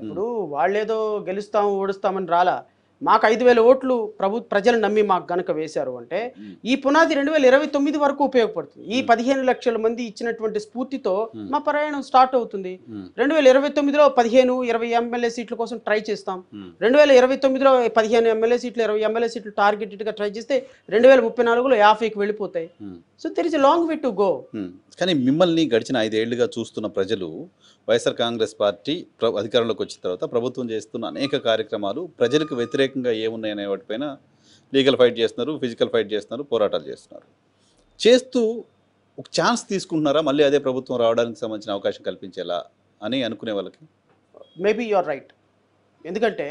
ఇప్పుడు వాళ్ళేదో గెలుస్తాం ఓడుస్తామని రాలా మాకు ఐదు వేల ఓట్లు ప్రభు ప్రజలు నమ్మి మాకు గనక వేశారు అంటే ఈ పునాది రెండు వేల ఇరవై తొమ్మిది వరకు ఉపయోగపడుతుంది ఈ పదిహేను లక్షల మంది ఇచ్చినటువంటి స్ఫూర్తితో మా ప్రయాణం స్టార్ట్ అవుతుంది రెండు వేల ఇరవై తొమ్మిదిలో పదిహేను ఇరవై ఎమ్మెల్యే సీట్ల కోసం ట్రై చేస్తాం రెండు వేల ఇరవై తొమ్మిదిలో పదిహేను ఎమ్మెల్యే సీట్లు ఇరవై ఎమ్మెల్యే సీట్లు టార్గెటెడ్గా ట్రై చేస్తే రెండు వేల ముప్పై నాలుగులో యాఫైకి వెళ్ళిపోతాయి సో తెరిచి లాంగ్ వే టు గో కానీ మిమ్మల్ని గడిచిన ఐదేళ్లుగా చూస్తున్న ప్రజలు వైఎస్ఆర్ కాంగ్రెస్ పార్టీ అధికారంలోకి వచ్చిన తర్వాత ప్రభుత్వం చేస్తున్న అనేక కార్యక్రమాలు ప్రజలకు వ్యతిరేక వ్యతిరేకంగా ఏమున్నాయనే వాటిపైన లీగల్ ఫైట్ చేస్తున్నారు ఫిజికల్ ఫైట్ చేస్తున్నారు పోరాటాలు చేస్తున్నారు చేస్తూ ఒక ఛాన్స్ తీసుకుంటున్నారా మళ్ళీ అదే ప్రభుత్వం రావడానికి సంబంధించిన అవకాశం కల్పించేలా అని అనుకునే వాళ్ళకి మేబీ యు ఆర్ రైట్ ఎందుకంటే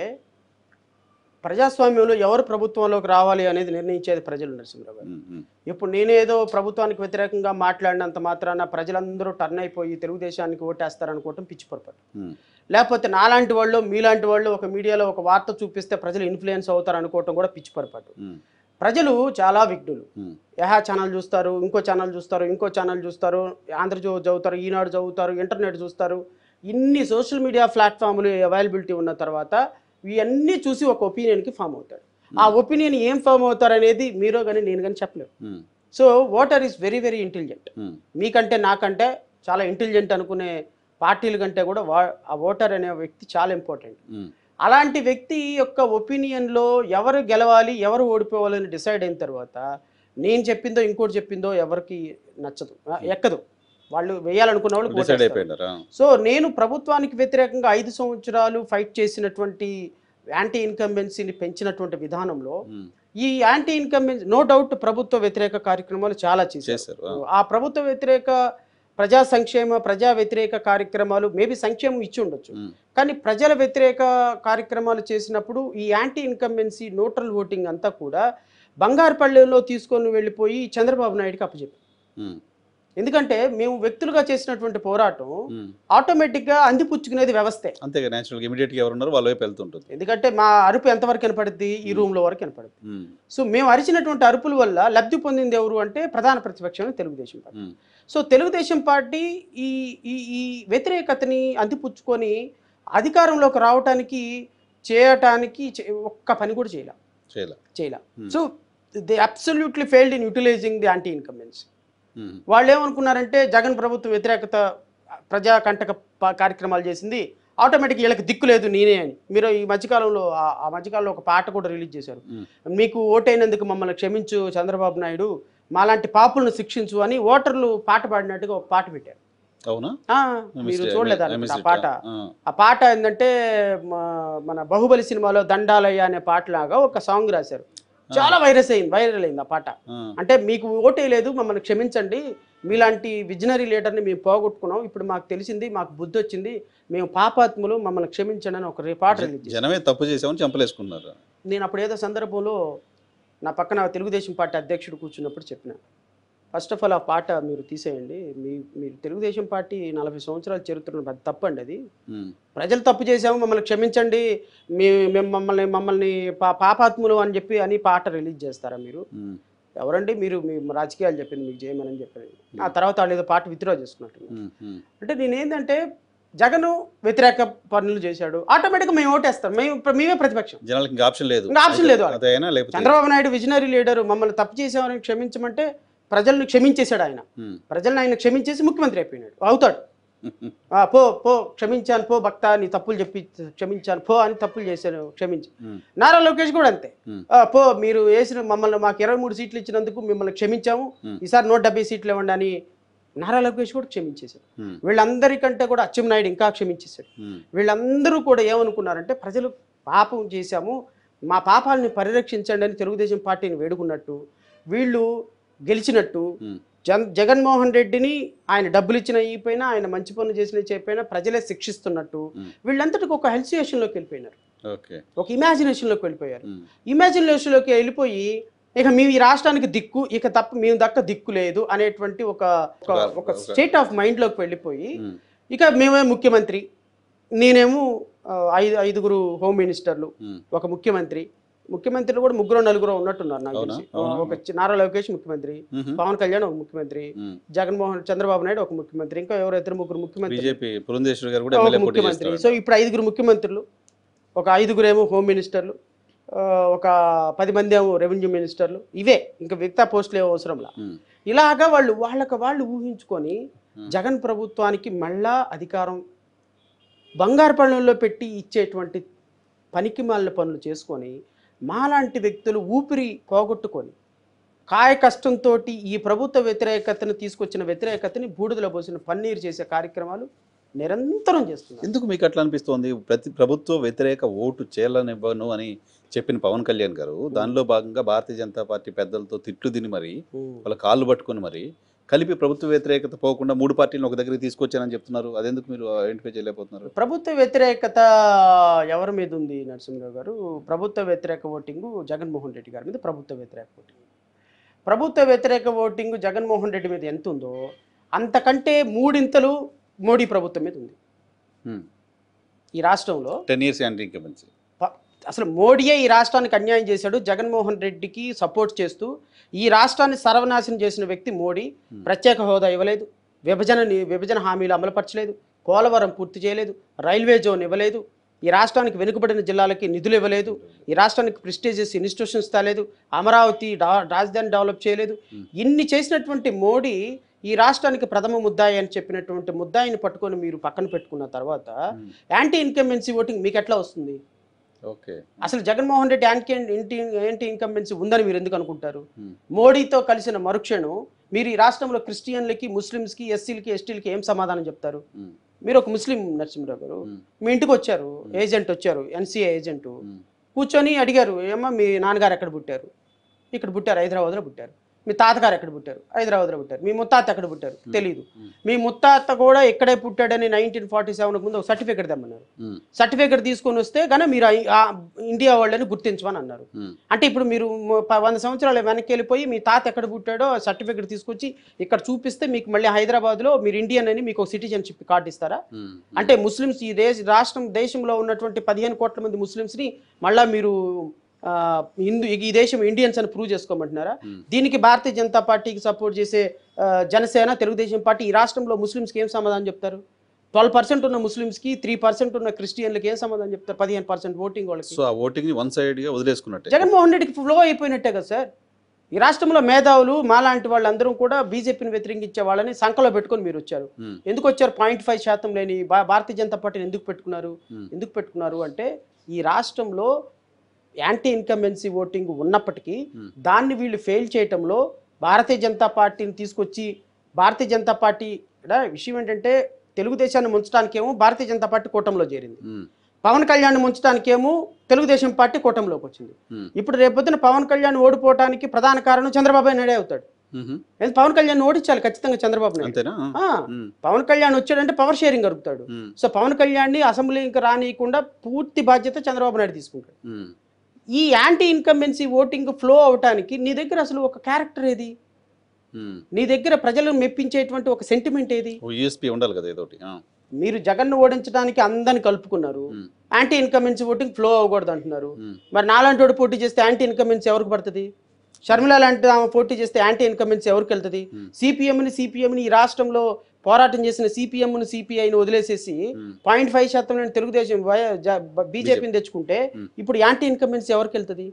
ప్రజాస్వామ్యంలో ఎవరు ప్రభుత్వంలోకి రావాలి అనేది నిర్ణయించేది ప్రజలు నరసింహరావు గారు ఇప్పుడు నేనేదో ప్రభుత్వానికి వ్యతిరేకంగా మాట్లాడినంత మాత్రాన ప్రజలందరూ టర్న్ అయిపోయి తెలుగుదేశానికి ఓటేస్తారనుకోవటం పిచ్చి పొరపాటు లేకపోతే నాలాంటి వాళ్ళు మీలాంటి వాళ్ళు ఒక మీడియాలో ఒక వార్త చూపిస్తే ప్రజలు ఇన్ఫ్లుయెన్స్ అవుతారు అనుకోవటం కూడా పిచ్చి పొరపాటు ప్రజలు చాలా విఘ్నులు యహా ఛానల్ చూస్తారు ఇంకో ఛానల్ చూస్తారు ఇంకో ఛానల్ చూస్తారు ఆంధ్రజ్యోతి చదువుతారు ఈనాడు చదువుతారు ఇంటర్నెట్ చూస్తారు ఇన్ని సోషల్ మీడియా ప్లాట్ఫామ్లు అవైలబిలిటీ ఉన్న తర్వాత ఇవన్నీ చూసి ఒక ఒపీనియన్కి ఫామ్ అవుతాడు ఆ ఒపీనియన్ ఏం ఫామ్ అవుతారు అనేది మీరు కానీ నేను కానీ చెప్పలేదు so voter is very very intelligent మీకంటే నాకంటే చాలా ఇంటెలిజెంట్ అనుకునే పార్టీల కంటే కూడా వా ఆ ఓటర్ అనే వ్యక్తి చాలా ఇంపార్టెంట్ అలాంటి వ్యక్తి యొక్క ఒపీనియన్లో ఎవరు గెలవాలి ఎవరు ఓడిపోవాలని డిసైడ్ అయిన తర్వాత నేను చెప్పిందో ఇంకోటి చెప్పిందో ఎవరికి నచ్చదు ఎక్కదు వాళ్ళు వేయాలనుకున్న వాళ్ళు సో నేను ప్రభుత్వానికి వ్యతిరేకంగా ఐదు సంవత్సరాలు ఫైట్ చేసినటువంటి యాంటీ ఇన్కంబెన్సీని పెంచినటువంటి విధానంలో ఈ యాంటీ ఇన్కంబెన్సీ నో డౌట్ ప్రభుత్వ వ్యతిరేక కార్యక్రమాలు చాలా చేశారు ఆ ప్రభుత్వ వ్యతిరేక ప్రజా సంక్షేమ ప్రజా వ్యతిరేక కార్యక్రమాలు మేబీ సంక్షేమం ఇచ్చి ఉండొచ్చు కానీ ప్రజల వ్యతిరేక కార్యక్రమాలు చేసినప్పుడు ఈ యాంటీ ఇన్కంబెన్సీ నోటల్ ఓటింగ్ అంతా కూడా బంగారుపల్లెలో తీసుకొని వెళ్ళిపోయి చంద్రబాబు నాయుడుకి అప్పచెప్పారు ఎందుకంటే మేము వ్యక్తులుగా చేసినటువంటి పోరాటం ఆటోమేటిక్ గా అందిపుచ్చుకునేది వ్యవస్థే నేచురల్ వాళ్ళ వైపు వెళ్తుంటుంది ఎందుకంటే మా అరుపు ఎంతవరకు కనపడుద్ది ఈ రూమ్ లో వరకు కనపడుద్ది సో మేము అరిచినటువంటి అరుపుల వల్ల లబ్ధి పొందింది ఎవరు అంటే ప్రధాన ప్రతిపక్షం Telugu Desam party so Telugu Desam party ఈ ఈ వ్యతిరేకతని అందిపుచ్చుకొని అధికారంలోకి రావటానికి చేయటానికి ఒక్క పని కూడా చేయలే చేయలే so they absolutely failed in utilizing the anti incumbency వాళ్ళు ఏమనుకున్నారంటే జగన్ ప్రభుత్వ వ్యతిరేకత ప్రజా కంటక కార్యక్రమాలు చేసింది ఆటోమేటిక్ వీళ్ళకి దిక్కు లేదు నేనే అని మీరు ఈ మధ్యకాలంలో ఆ మధ్యకాలంలో ఒక పాట కూడా రిలీజ్ చేశారు మీకు ఓటైనందుకు మమ్మల్ని క్షమించు చంద్రబాబు నాయుడు మాలాంటి పాపులను శిక్షించు అని ఓటర్లు పాట పాడినట్టుగా ఒక పాట పెట్టారు అవునా మీరు చూడలేదా ఆ పాట ఆ పాట ఏంటంటే మన బాహుబలి సినిమాలో దండాలయ్య అనే పాటలాగా ఒక సాంగ్ రాశారు చాలా వైరస్ అయింది వైరల్ అయింది ఆ పాట అంటే మీకు ఓటే లేదు మమ్మల్ని క్షమించండి మీలాంటి విజనరీ లీడర్ని మేము పోగొట్టుకున్నాం ఇప్పుడు మాకు తెలిసింది మాకు బుద్ధి వచ్చింది మేము పాపాత్ములు మమ్మల్ని క్షమించండి అని ఒక పాట జనమే తప్పు చేసామని చంపలేసుకున్నారు నేను అప్పుడు ఏదో సందర్భంలో నా పక్కన తెలుగుదేశం పార్టీ అధ్యక్షుడు కూర్చున్నప్పుడు చెప్పిన ఫస్ట్ ఆఫ్ ఆల్ ఆ పాట మీరు తీసేయండి మీ మీరు తెలుగుదేశం పార్టీ నలభై సంవత్సరాల చరిత్రను పెద్ద తప్పండి అది ప్రజలు తప్పు చేసాము మమ్మల్ని క్షమించండి మీ మేము మమ్మల్ని మమ్మల్ని పా పాపాత్ములు అని చెప్పి అని పాట రిలీజ్ చేస్తారా మీరు ఎవరండి మీరు మీ రాజకీయాలు చెప్పింది మీకు చేయమని చెప్పి ఆ తర్వాత వాళ్ళు ఏదో పాట విత్డ్రా చేసుకున్నట్టు అంటే ఏంటంటే జగన్ వ్యతిరేక పనులు చేశాడు ఆటోమేటిక్గా మేము ఓటేస్తాం మేము మేమే ప్రతిపక్షం జనాలకి ఆప్షన్ లేదు ఆప్షన్ లేదు చంద్రబాబు నాయుడు విజనరీ లీడర్ మమ్మల్ని తప్పు చేసామని క్షమించమంటే ప్రజలను క్షమించేశాడు ఆయన ప్రజలను ఆయన క్షమించేసి ముఖ్యమంత్రి అయిపోయినాడు అవుతాడు పో పో క్షమించాను పో భక్త నీ తప్పులు చెప్పి క్షమించాను పో అని తప్పులు చేశాను క్షమించి నారా లోకేష్ కూడా అంతే పో మీరు వేసిన మమ్మల్ని మాకు ఇరవై మూడు సీట్లు ఇచ్చినందుకు మిమ్మల్ని క్షమించాము ఈసారి నూట డెబ్బై సీట్లు ఇవ్వండి అని నారా లోకేష్ కూడా క్షమించేశాడు వీళ్ళందరికంటే కూడా అచ్చెన్నాయుడు ఇంకా క్షమించేశాడు వీళ్ళందరూ కూడా ఏమనుకున్నారంటే ప్రజలు పాపం చేశాము మా పాపాలని పరిరక్షించండి అని తెలుగుదేశం పార్టీని వేడుకున్నట్టు వీళ్ళు గెలిచినట్టు జన్ జగన్మోహన్ రెడ్డిని ఆయన డబ్బులు ఇచ్చిన అయిపోయినా ఆయన మంచి పనులు చేసిన చెప్పైనా ప్రజలే శిక్షిస్తున్నట్టు వీళ్ళంతటికి ఒక హెల్సియేషన్లోకి వెళ్ళిపోయినారు ఒక ఇమాజినేషన్లోకి వెళ్ళిపోయారు ఇమాజినేషన్లోకి వెళ్ళిపోయి ఇక మేము ఈ రాష్ట్రానికి దిక్కు ఇక తప్ప మేము దక్క దిక్కు లేదు అనేటువంటి ఒక ఒక స్టేట్ ఆఫ్ మైండ్లోకి వెళ్ళిపోయి ఇక మేమే ముఖ్యమంత్రి నేనేమో ఐదు ఐదుగురు హోమ్ మినిస్టర్లు ఒక ముఖ్యమంత్రి ముఖ్యమంత్రులు కూడా ముగ్గురు నలుగురు ఉన్నట్టున్నారు నాకు తెలిసి ఒక నారా లోకేష్ ముఖ్యమంత్రి పవన్ కళ్యాణ్ ఒక ముఖ్యమంత్రి జగన్మోహన్ చంద్రబాబు నాయుడు ఒక ముఖ్యమంత్రి ఇంకా ఎవరో ఇద్దరు ముగ్గురు ముఖ్యమంత్రి ముఖ్యమంత్రి సో ఇప్పుడు ఐదుగురు ముఖ్యమంత్రులు ఒక ఐదుగురేమో హోమ్ మినిస్టర్లు ఒక పది మంది ఏమో రెవెన్యూ మినిస్టర్లు ఇవే ఇంకా మిగతా పోస్టులు ఏమో అవసరంలా ఇలాగా వాళ్ళు వాళ్ళకి వాళ్ళు ఊహించుకొని జగన్ ప్రభుత్వానికి మళ్ళా అధికారం బంగారు పనుల్లో పెట్టి ఇచ్చేటువంటి పనికి పనులు చేసుకొని మాలాంటి వ్యక్తులు ఊపిరి పోగొట్టుకొని కాయ కష్టంతో ఈ ప్రభుత్వ వ్యతిరేకతను తీసుకొచ్చిన వ్యతిరేకతని బూడిదలో పోసిన పన్నీరు చేసే కార్యక్రమాలు నిరంతరం చేస్తున్నారు ఎందుకు మీకు అట్లా అనిపిస్తోంది ప్రతి ప్రభుత్వ వ్యతిరేక ఓటు చేయాలనివ్వను అని చెప్పిన పవన్ కళ్యాణ్ గారు దానిలో భాగంగా భారతీయ జనతా పార్టీ పెద్దలతో తిట్లు దిని మరి వాళ్ళ కాళ్ళు పట్టుకుని మరి కలిపి ప్రభుత్వ వ్యతిరేకత పోకుండా మూడు పార్టీలను ఒక దగ్గరికి తీసుకొచ్చానని చెప్తున్నారు అదెందుకు మీరు ఐడెంటిఫై చేయలేకపోతున్నారు ప్రభుత్వ వ్యతిరేకత ఎవరి మీద ఉంది నరసింహరావు గారు ప్రభుత్వ వ్యతిరేక ఓటింగు జగన్మోహన్ రెడ్డి గారి మీద ప్రభుత్వ వ్యతిరేక ఓటింగ్ ప్రభుత్వ వ్యతిరేక ఓటింగు జగన్మోహన్ రెడ్డి మీద ఎంత ఉందో అంతకంటే మూడింతలు మోడీ ప్రభుత్వం మీద ఉంది ఈ రాష్ట్రంలో టెన్ ఇయర్స్ అండ్ మంచి అసలు మోడీయే ఈ రాష్ట్రానికి అన్యాయం చేశాడు జగన్మోహన్ రెడ్డికి సపోర్ట్ చేస్తూ ఈ రాష్ట్రాన్ని సర్వనాశనం చేసిన వ్యక్తి మోడీ hmm. ప్రత్యేక హోదా ఇవ్వలేదు విభజన విభజన హామీలు అమలుపరచలేదు కోలవరం పూర్తి చేయలేదు రైల్వే జోన్ ఇవ్వలేదు ఈ రాష్ట్రానికి వెనుకబడిన జిల్లాలకి నిధులు ఇవ్వలేదు ఈ రాష్ట్రానికి ప్రిస్టేజియస్ ఇన్స్టిట్యూషన్స్ తాలేదు అమరావతి రాజధాని డెవలప్ చేయలేదు hmm. ఇన్ని చేసినటువంటి మోడీ ఈ రాష్ట్రానికి ప్రథమ ముద్దాయి అని చెప్పినటువంటి ముద్దాయిని పట్టుకొని మీరు పక్కన పెట్టుకున్న తర్వాత hmm. యాంటీ ఇన్కంబెన్సీ ఓటింగ్ మీకు ఎట్లా వస్తుంది అసలు జగన్మోహన్ రెడ్డి యాంటీ ఇంటి ఏంటి ఇన్కంబెన్సీ ఉందని మీరు ఎందుకు అనుకుంటారు hmm. మోడీతో కలిసిన మరుక్షణం మీరు ఈ రాష్ట్రంలో క్రిస్టియన్లకి ముస్లింస్కి ఎస్సీలకి ఎస్టీలకి ఏం సమాధానం చెప్తారు hmm. మీరు ఒక ముస్లిం నరసింహరావు గారు hmm. మీ ఇంటికి వచ్చారు ఏజెంట్ వచ్చారు ఎన్సీఏ ఏజెంట్ కూర్చొని అడిగారు ఏమో మీ నాన్నగారు ఎక్కడ పుట్టారు ఇక్కడ పుట్టారు హైదరాబాద్లో పుట్టారు మీ తాతగారు ఎక్కడ పుట్టారు హైదరాబాద్లో పుట్టారు మీ ముత్తాత ఎక్కడ పుట్టారు తెలియదు మీ ముత్తాత కూడా ఎక్కడే పుట్టాడని నైన్టీన్ ఫార్టీ సెవెన్ ముందు ఒక సర్టిఫికేట్ తెమ్మన్నారు సర్టిఫికేట్ తీసుకొని వస్తే కానీ మీరు ఇండియా వాళ్ళని గుర్తించమని అన్నారు అంటే ఇప్పుడు మీరు వంద సంవత్సరాలు వెనక్కి వెళ్ళిపోయి మీ తాత ఎక్కడ పుట్టాడో సర్టిఫికేట్ తీసుకొచ్చి ఇక్కడ చూపిస్తే మీకు మళ్ళీ హైదరాబాద్లో మీరు ఇండియన్ అని మీకు ఒక సిటిజన్షిప్ కార్డు ఇస్తారా అంటే ముస్లిమ్స్ ఈ దేశ రాష్ట్రం దేశంలో ఉన్నటువంటి పదిహేను కోట్ల మంది ముస్లిమ్స్ని మళ్ళీ మీరు హిందూ ఈ దేశం ఇండియన్స్ అని ప్రూవ్ చేసుకోమంటున్నారా hmm. దీనికి భారతీయ జనతా పార్టీకి సపోర్ట్ చేసే జనసేన తెలుగుదేశం పార్టీ ఈ రాష్ట్రంలో ముస్లింస్కి ఏం సమాధానం చెప్తారు ట్వెల్వ్ పర్సెంట్ ఉన్న ముస్లింస్కి త్రీ పర్సెంట్ ఉన్న క్రిస్టియన్లకి ఏం సమాధానం చెప్తారు పదిహేను పర్సెంట్ ఓటింగ్ వాళ్ళకి సో వన్ సైడ్గా వదిలేసుకున్నట్టు జగన్మోహన్ రెడ్డికి ఫ్లో అయిపోయినట్టే కదా సార్ ఈ రాష్ట్రంలో మేధావులు మాలాంటి వాళ్ళందరూ కూడా బీజేపీని వ్యతిరేకించే వాళ్ళని సంఖలో పెట్టుకొని మీరు వచ్చారు hmm. ఎందుకు వచ్చారు పాయింట్ ఫైవ్ శాతం లేని భారతీయ జనతా పార్టీని ఎందుకు పెట్టుకున్నారు hmm. ఎందుకు పెట్టుకున్నారు అంటే ఈ రాష్ట్రంలో యాంటీ ఇన్కమెన్సీ ఓటింగ్ ఉన్నప్పటికీ hmm. దాన్ని వీళ్ళు ఫెయిల్ చేయటంలో భారతీయ జనతా పార్టీని తీసుకొచ్చి భారతీయ జనతా పార్టీ విషయం ఏంటంటే తెలుగుదేశాన్ని ముంచడానికేమో భారతీయ జనతా పార్టీ కూటమిలో చేరింది hmm. పవన్ కళ్యాణ్ ముంచడానికేమో తెలుగుదేశం పార్టీ కూటమిలోకి వచ్చింది hmm. ఇప్పుడు రేపొద్దున పవన్ కళ్యాణ్ ఓడిపోవడానికి ప్రధాన కారణం చంద్రబాబు నాయుడే అవుతాడు పవన్ కళ్యాణ్ ఓడించాలి ఖచ్చితంగా చంద్రబాబు నాయుడు పవన్ కళ్యాణ్ వచ్చాడంటే పవర్ షేరింగ్ అరుగుతాడు సో పవన్ కళ్యాణ్ ని అసెంబ్లీ రానియకుండా పూర్తి బాధ్యత చంద్రబాబు నాయుడు తీసుకుంటాడు ఈ యాంటీ ఇన్కంబెన్సీ ఓటింగ్ ఫ్లో అవటానికి నీ దగ్గర అసలు ఒక క్యారెక్టర్ ఏది నీ దగ్గర ప్రజలను మెప్పించేటువంటి ఒక సెంటిమెంట్ ఏది ఉండాలి కదా ఏదో మీరు జగన్ను ఓడించడానికి అందరిని కలుపుకున్నారు యాంటీ ఇన్కమెన్సీ ఓటింగ్ ఫ్లో అవ్వకూడదు అంటున్నారు మరి నాలాంటి పోటీ చేస్తే యాంటీ ఇన్కమెన్స్ ఎవరికి పడుతుంది షర్మిల లాంటి ఆమె పోటీ చేస్తే యాంటీ ఇన్కమెన్స్ ఎవరికి వెళ్తుంది సిపిఎంని సిపిఎంని ఈ రాష్ట్రంలో పోరాటం చేసిన సిపిఎంను సిపిఐని వదిలేసేసి పాయింట్ ఫైవ్ శాతం తెలుగుదేశం బీజేపీని తెచ్చుకుంటే ఇప్పుడు యాంటీ ఇన్కమెన్స్ ఎవరికి వెళ్తుంది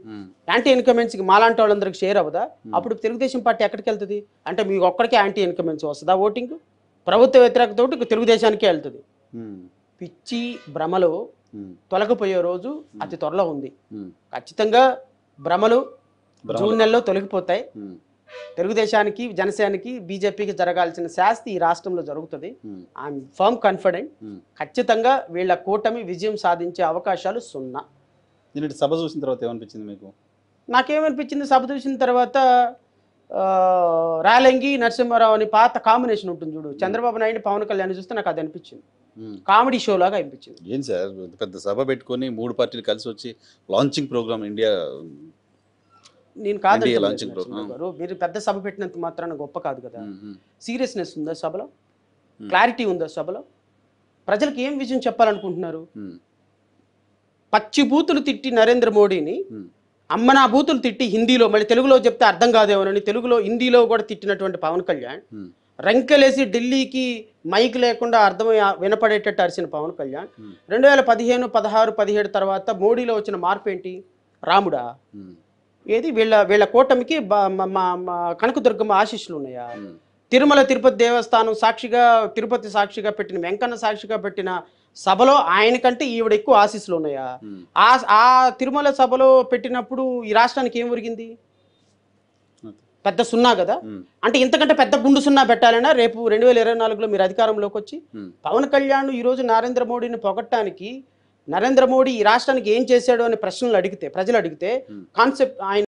యాంటీ ఇన్కమెన్స్ కి మాలాంటి వాళ్ళందరికి షేర్ అవ్వదా అప్పుడు తెలుగుదేశం పార్టీ ఎక్కడికి వెళ్తుంది అంటే మీకు ఒక్కడికి యాంటీ ఇన్కమెన్స్ వస్తుందా ఓటింగ్ ప్రభుత్వ తోటి తెలుగుదేశానికే వెళ్తుంది పిచ్చి భ్రమలు తొలగిపోయే రోజు అతి త్వరలో ఉంది ఖచ్చితంగా భ్రమలు జూన్ నెలలో తొలగిపోతాయి తెలుగుదేశానికి జనసేనకి బీజేపీకి జరగాల్సిన శాస్తి ఈ రాష్ట్రంలో జరుగుతుంది ఐఎమ్ ఫర్మ్ కాన్ఫిడెంట్ ఖచ్చితంగా వీళ్ళ కూటమి విజయం సాధించే అవకాశాలు సున్నా నిన్నటి సభ చూసిన తర్వాత ఏమనిపించింది మీకు నాకేమనిపించింది సభ చూసిన తర్వాత రాలంగి నరసింహారావు అని పాత కాంబినేషన్ ఉంటుంది చూడు hmm. చంద్రబాబు నాయుడు పవన్ కళ్యాణ్ చూస్తే నాకు అది అనిపించింది కామెడీ hmm. షో లాగా అనిపించింది ఏం సార్ పెద్ద సభ పెట్టుకొని మూడు పార్టీలు కలిసి వచ్చి లాంచింగ్ ప్రోగ్రామ్ ఇండియా నేను కాదు గారు మీరు పెద్ద సభ పెట్టినంత మాత్రాన గొప్ప కాదు కదా సీరియస్నెస్ ఉందా సభలో క్లారిటీ ఉందా సభలో ప్రజలకు ఏం విజయం చెప్పాలనుకుంటున్నారు పచ్చి బూతులు తిట్టి నరేంద్ర మోడీని అమ్మ నా బూతులు తిట్టి హిందీలో మళ్ళీ తెలుగులో చెప్తే అర్థం కాదేమోనని తెలుగులో హిందీలో కూడా తిట్టినటువంటి పవన్ కళ్యాణ్ రంకెలేసి ఢిల్లీకి మైక్ లేకుండా అర్థమై వినపడేటట్టు అరిసిన పవన్ కళ్యాణ్ రెండు వేల పదిహేను పదహారు పదిహేడు తర్వాత మోడీలో వచ్చిన మార్పు ఏంటి రాముడా ఏది వీళ్ళ వీళ్ళ కూటమికి కనకదుర్గమ్మ ఆశీస్సులు ఉన్నాయా తిరుమల తిరుపతి దేవస్థానం సాక్షిగా తిరుపతి సాక్షిగా పెట్టిన వెంకన్న సాక్షిగా పెట్టిన సభలో ఆయన కంటే ఈవిడ ఎక్కువ ఆశీస్సులు ఉన్నాయా ఆ ఆ తిరుమల సభలో పెట్టినప్పుడు ఈ రాష్ట్రానికి ఏం ఒరిగింది పెద్ద సున్నా కదా అంటే ఇంతకంటే పెద్ద గుండు సున్నా పెట్టాలన్నా రేపు రెండు వేల ఇరవై నాలుగులో మీరు అధికారంలోకి వచ్చి పవన్ కళ్యాణ్ ఈరోజు నరేంద్ర మోడీని పొగట్టానికి నరేంద్ర మోడీ ఈ రాష్ట్రానికి ఏం చేశాడు అనే ప్రశ్నలు అడిగితే ప్రజలు అడిగితే కాన్సెప్ట్ ఆయన